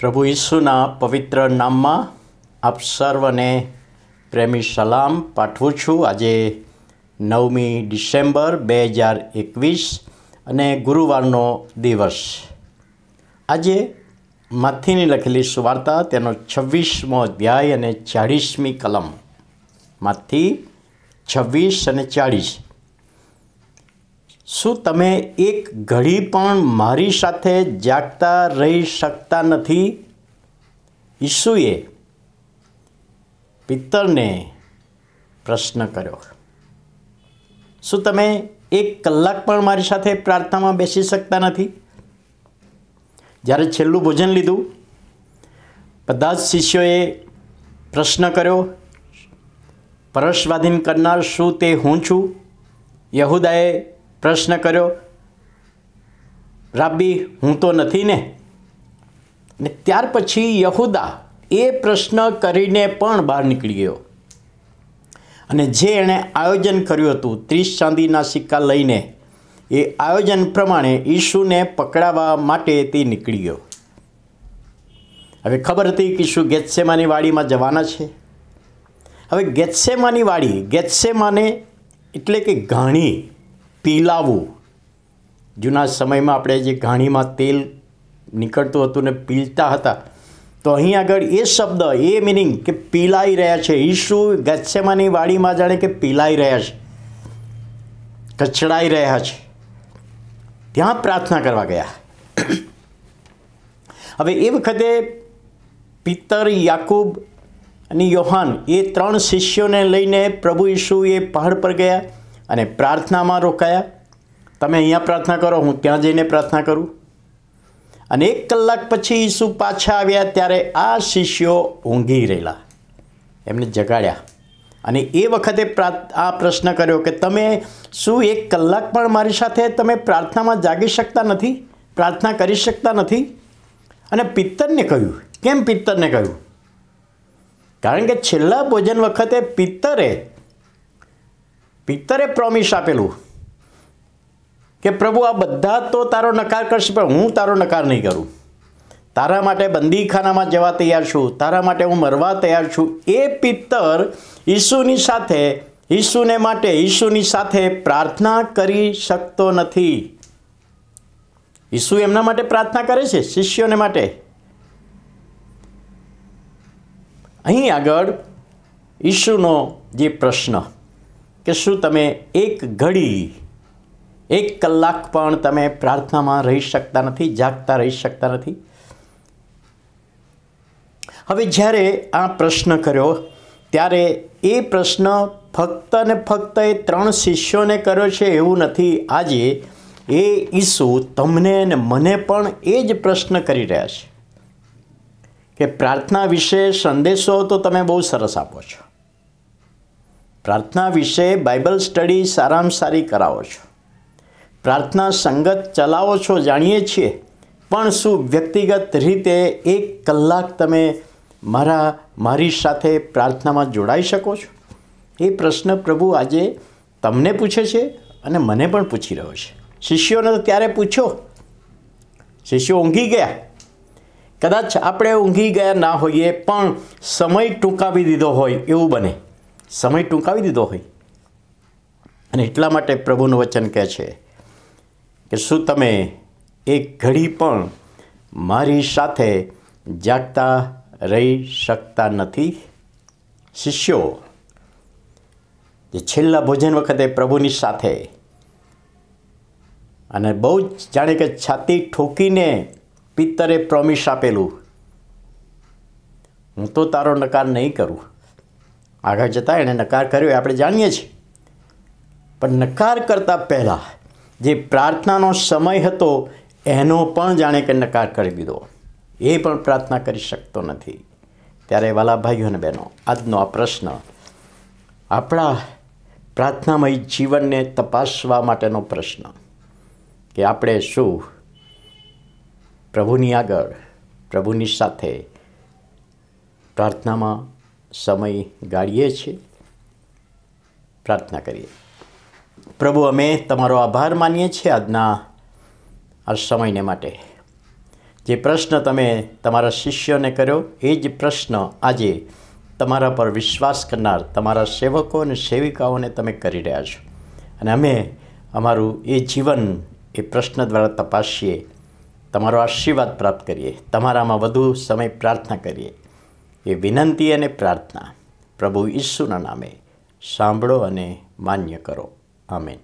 પ્રભુ ઈસુના પવિત્ર નામમાં આપ સર્વને પ્રેમી સલામ પાઠવું છું આજે નવમી ડિસેમ્બર બે હજાર એકવીસ અને ગુરુવારનો દિવસ આજે માથીની લખેલી સુવાર્તા તેનો છવ્વીસમો અધ્યાય અને ચાળીસમી કલમ માથી છવ્વીસ અને ચાળીસ શું તમે એક ઘડી પણ મારી સાથે જાગતા રહી શકતા નથી ઈસુએ પિત્તરને પ્રશ્ન કર્યો શું તમે એક કલાક પણ મારી સાથે પ્રાર્થનામાં બેસી શકતા નથી જ્યારે છેલ્લું ભોજન લીધું બધા જ શિષ્યોએ પ્રશ્ન કર્યો પરસ્વાધીન કરનાર શું તે હું છું યહુદાએ પ્રશ્ન કર્યો રાબી હું તો નથી ને ને ત્યાર પછી યહુદા એ પ્રશ્ન કરીને પણ બહાર નીકળી ગયો અને જે એણે આયોજન કર્યું હતું ત્રીસ ચાંદીના સિક્કા લઈને એ આયોજન પ્રમાણે ઈશુને પકડાવવા માટે તે નીકળી ગયો હવે ખબર હતી કે ઈશુ ગેત્સેમાની વાડીમાં જવાના છે હવે ગેત્સેમાની વાડી ગેતસેમાને એટલે કે ઘણી પીલાવું જૂના સમયમાં આપણે જે ઘાણીમાં તેલ નીકળતું હતું ને પીલતા હતા તો અહીં આગળ એ શબ્દ એ મિનિંગ કે પીલાઈ રહ્યા છે ઈશુ ગચ્છેમાની વાડીમાં જાણે કે પીલાઈ રહ્યા છે કચડાઈ રહ્યા છે ત્યાં પ્રાર્થના કરવા ગયા હવે એ વખતે પિત્તર યાકુબ અને યોહાન એ ત્રણ શિષ્યોને લઈને પ્રભુ ઈશુ એ પહાડ પર ગયા અને પ્રાર્થનામાં રોકાયા તમે અહીંયા પ્રાર્થના કરો હું ત્યાં જઈને પ્રાર્થના કરું અને એક કલાક પછી ઈસુ પાછા આવ્યા ત્યારે આ શિષ્યો ઊંઘી રહેલા એમને જગાડ્યા અને એ વખતે આ પ્રશ્ન કર્યો કે તમે શું એક કલાક પણ મારી સાથે તમે પ્રાર્થનામાં જાગી શકતા નથી પ્રાર્થના કરી શકતા નથી અને પિત્તરને કહ્યું કેમ પિત્તરને કહ્યું કારણ કે છેલ્લા ભોજન વખતે પિત્તરે પિત્તરે પ્રોમિસ આપેલું કે પ્રભુ આ બધા તો તારો નકાર કરશે પણ હું તારો નકાર નહીં કરું તારા માટે બંદીખાનામાં જવા તૈયાર છું તારા માટે હું મરવા તૈયાર છું એ પિત્તર ઈસુની સાથે ઈસુને માટે ઈસુની સાથે પ્રાર્થના કરી શકતો નથી ઈસુ એમના માટે પ્રાર્થના કરે છે શિષ્યોને માટે અહીં આગળ ઈસુનો જે પ્રશ્ન કે શું તમે એક ઘડી એક કલાક પણ તમે પ્રાર્થનામાં રહી શકતા નથી જાગતા રહી શકતા નથી હવે જ્યારે આ પ્રશ્ન કર્યો ત્યારે એ પ્રશ્ન ફક્ત ને ફક્ત એ ત્રણ શિષ્યોને કર્યો છે એવું નથી આજે એ ઈસુ તમને ને મને પણ એ જ પ્રશ્ન કરી રહ્યા છે કે પ્રાર્થના વિશે સંદેશો તો તમે બહુ સરસ આપો છો પ્રાર્થના વિશે બાઇબલ સ્ટડી સારામાં સારી કરાવો છો પ્રાર્થના સંગત ચલાવો છો જાણીએ છીએ પણ શું વ્યક્તિગત રીતે એક કલાક તમે મારા મારી સાથે પ્રાર્થનામાં જોડાઈ શકો છો એ પ્રશ્ન પ્રભુ આજે તમને પૂછે છે અને મને પણ પૂછી રહ્યો છે શિષ્યોને તો ત્યારે પૂછ્યો શિષ્યો ઊંઘી ગયા કદાચ આપણે ઊંઘી ગયા ના હોઈએ પણ સમય ટૂંકાવી દીધો હોય એવું બને સમય ટૂંકાવી દીધો હોય અને એટલા માટે પ્રભુનું વચન કહે છે કે શું તમે એક ઘડી પણ મારી સાથે જાગતા રહી શકતા નથી શિષ્યો જે છેલ્લા ભોજન વખતે પ્રભુની સાથે અને બહુ જ જાણે કે છાતી ઠોકીને પિત્તરે પ્રોમિસ આપેલું હું તો તારો નકાર નહીં કરું આગળ જતાં એણે નકાર કર્યો એ આપણે જાણીએ છીએ પણ નકાર કરતાં પહેલાં જે પ્રાર્થનાનો સમય હતો એનો પણ જાણે કે નકાર કરી દીધો એ પણ પ્રાર્થના કરી શકતો નથી ત્યારે વાલા ભાઈઓ અને બહેનો આજનો આ પ્રશ્ન આપણા પ્રાર્થનામય જીવનને તપાસવા માટેનો પ્રશ્ન કે આપણે શું પ્રભુની આગળ પ્રભુની સાથે પ્રાર્થનામાં સમય ગાળીએ છીએ પ્રાર્થના કરીએ પ્રભુ અમે તમારો આભાર માનીએ છીએ આજના આ સમયને માટે જે પ્રશ્ન તમે તમારા શિષ્યોને કર્યો એ જ પ્રશ્ન આજે તમારા પર વિશ્વાસ કરનાર તમારા સેવકો અને સેવિકાઓને તમે કરી રહ્યા છો અને અમે અમારું એ જીવન એ પ્રશ્ન દ્વારા તપાસીએ તમારો આશીર્વાદ પ્રાપ્ત કરીએ તમારામાં વધુ સમય પ્રાર્થના કરીએ એ વિનંતી અને પ્રાર્થના પ્રભુ ઈસુના નામે સાંભળો અને માન્ય કરો આમેન